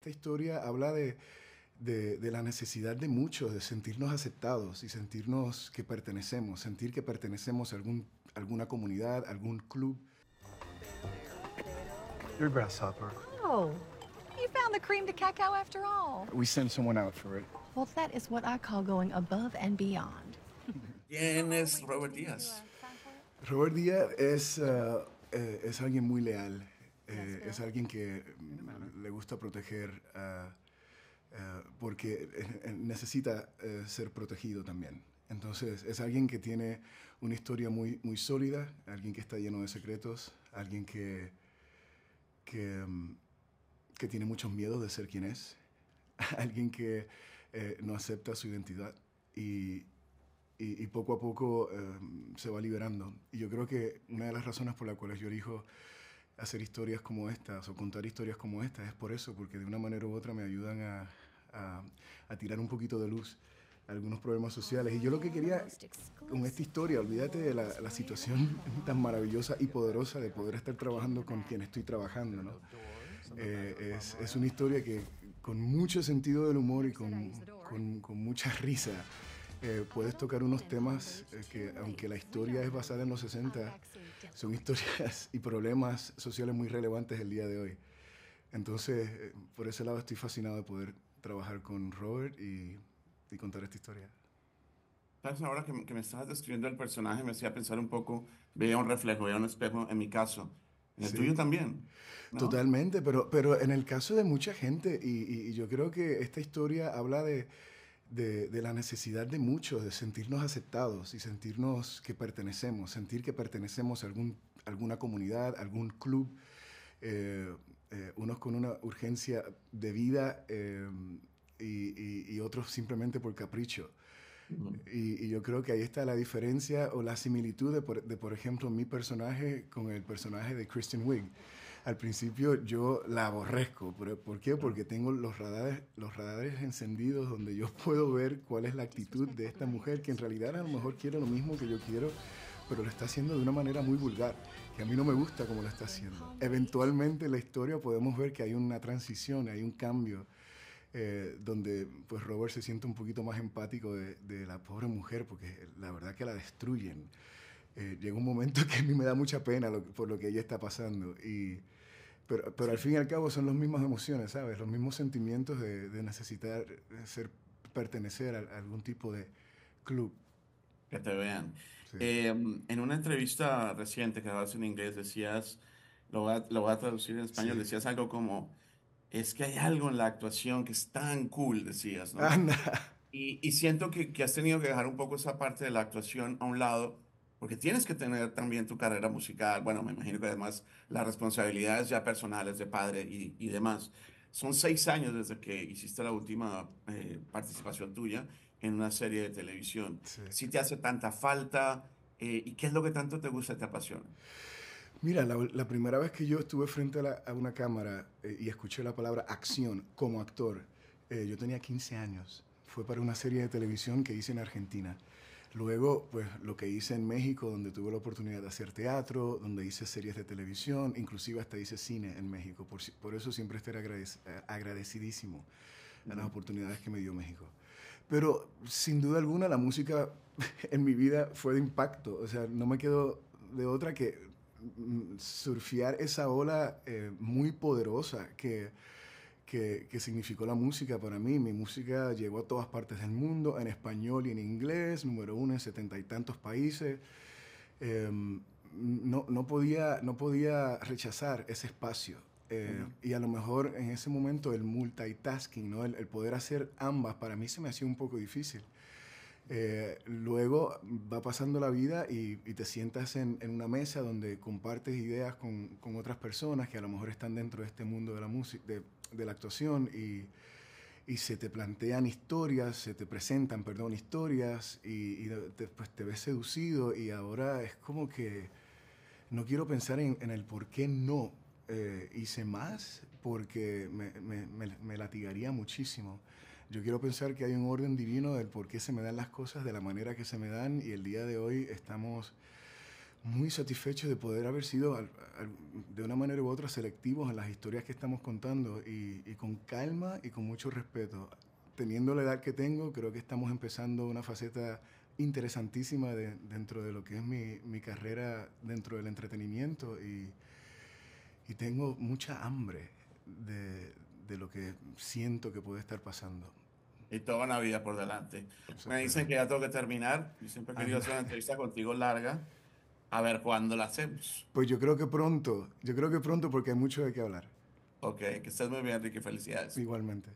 Esta historia habla de, de, de, la necesidad de muchos, de sentirnos aceptados y sentirnos que pertenecemos, sentir que pertenecemos a algún, alguna comunidad, algún club. Your grasshopper. Oh, you found the cream de cacao after all. We sent someone out for it. Well, that is what I call going above and beyond. ¿Quién es Robert Díaz? Robert Díaz es, eh, eh, es alguien muy leal. Eh, es alguien que mm, ¿eh? le gusta proteger ah, ah, porque eh, necesita ser protegido también. Entonces, es alguien que tiene una historia muy, muy sólida, alguien que está lleno de secretos, alguien que, que, mm, tiene muchos miedos de ser quien es, alguien que no acepta su identidad y, poco a poco se va liberando. Y yo creo que una de las razones por las cuales yo elijo hacer historias como estas o contar historias como estas es por eso, porque de una manera u otra me ayudan a, tirar un poquito de luz a algunos problemas sociales. Y yo lo que quería con esta historia, olvídate de la, situación tan maravillosa y poderosa de poder estar trabajando con quien estoy trabajando, ¿no? Eh, es, una historia que con mucho sentido del humor y con, con, con mucha risa eh, puedes tocar unos temas eh, que, aunque la historia es basada en los 60, son historias y problemas sociales muy relevantes el día de hoy. Entonces, eh, por ese lado estoy fascinado de poder trabajar con Robert y, contar esta historia. Entonces, ahora que, que, me estabas describiendo el personaje, me hacía pensar un poco, veía un reflejo, veía un espejo en mi caso. En el tuyo también. Totalmente, pero, pero en el caso de mucha gente, y, yo creo que esta historia habla de, de, la necesidad de muchos de sentirnos aceptados y sentirnos que pertenecemos, sentir que pertenecemos a algún, alguna comunidad, algún club, eh, eh, unos con una urgencia de vida eh, y, otros simplemente por capricho. Y, yo creo que ahí está la diferencia o la similitud de, por, ejemplo, mi personaje con el personaje de Christian Wiig al principio yo la aborrezco. ¿Por qué? Porque tengo los radares, los radares encendidos donde yo puedo ver cuál es la actitud de esta mujer que en realidad a lo mejor quiere lo mismo que yo quiero, pero lo está haciendo de una manera muy vulgar, que a mí no me gusta como lo está haciendo. Eventualmente en la historia podemos ver que hay una transición, hay un cambio. Eh, donde pues Robert se siente un poquito más empático de, de la pobre mujer porque la verdad que la destruyen eh, llega un momento que a mí me da mucha pena por lo que ella está pasando. Y, pero, pero al fin y al cabo son las mismas emociones, ¿sabes? Los mismos sentimientos de, de necesitar ser, pertenecer a, algún tipo de club. Que te vean. Em, en una entrevista reciente que dabas en inglés decías, lo voy a, lo a traducir en español, decías algo como, es que hay algo en la actuación que es tan cool, decías, ¿no? Anda. Y, y, siento que, que has tenido que dejar un poco esa parte de la actuación a un lado porque tienes que tener también tu carrera musical, bueno, me imagino que además las responsabilidades ya personales de padre y, y demás. Son seis años desde que hiciste la última eh, participación tuya en una serie de televisión. Sí. Si te hace tanta falta eh, y qué es lo que tanto te gusta y te apasiona? Mira, la, primera vez que yo estuve frente a, una cámara eh, y escuché la palabra acción como actor, yo tenía 15 años. Fue para una serie de televisión que hice en Argentina. Luego, pues lo que hice en México, donde tuve la oportunidad de hacer teatro, donde hice series de televisión, inclusive hasta hice cine en México. Por, eso siempre estaré agradecidísimo a las oportunidades que me dio México. Pero sin duda alguna la música en mi vida fue de impacto. O sea, no me quedo de otra que mm, surfear esa ola eh, muy poderosa que que, significó la música para mí. Mi música llegó a todas partes del mundo, en español y en inglés, número uno en setenta y tantos países. Em, no, no, podía, no podía rechazar ese espacio. Em, y a lo mejor en ese momento el multitasking, ¿no? el, poder hacer ambas, para mí se me hacía un poco difícil. Eh, luego va pasando la vida y, te sientas en, una mesa donde compartes ideas con, con, otras personas que a lo mejor están dentro de este mundo de la música, de la actuación y, se te plantean historias, se te presentan, perdón, historias y, después te ves seducido y ahora es como que no quiero pensar en, el por qué no eh, hice más porque me, latigaría muchísimo. Yo quiero pensar que hay un orden divino del por qué se me dan las cosas de la manera que se me dan y el día de hoy estamos muy satisfecho de poder haber sido de una manera u otra selectivos en las historias que estamos contando y, con calma y con mucho respeto. Teniendo la edad que tengo, creo que estamos empezando una faceta interesantísima dentro de lo que es mi, mi carrera dentro del entretenimiento y, y tengo mucha hambre de, de, lo que siento que puede estar pasando. Y toda la vida por delante. Me dicen que ya tengo que terminar. Yo siempre he hacer una entrevista contigo larga. A ver cuándo la hacemos. Pues yo creo que pronto, yo creo que pronto porque hay mucho de qué hablar. Ok, que estés muy bien, Ricky, felicidades. Igualmente.